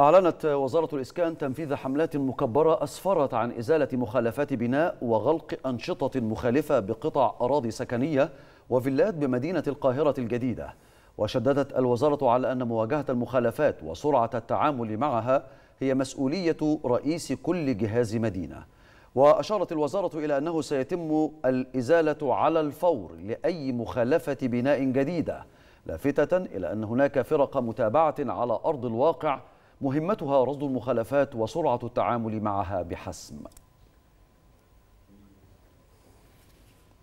أعلنت وزارة الإسكان تنفيذ حملات مكبرة أسفرت عن إزالة مخالفات بناء وغلق أنشطة مخالفة بقطع أراضي سكنية وفيلات بمدينة القاهرة الجديدة وشددت الوزارة على أن مواجهة المخالفات وسرعة التعامل معها هي مسؤولية رئيس كل جهاز مدينة وأشارت الوزارة إلى أنه سيتم الإزالة على الفور لأي مخالفة بناء جديدة لافتة إلى أن هناك فرق متابعة على أرض الواقع مهمتها رصد المخالفات وسرعة التعامل معها بحسم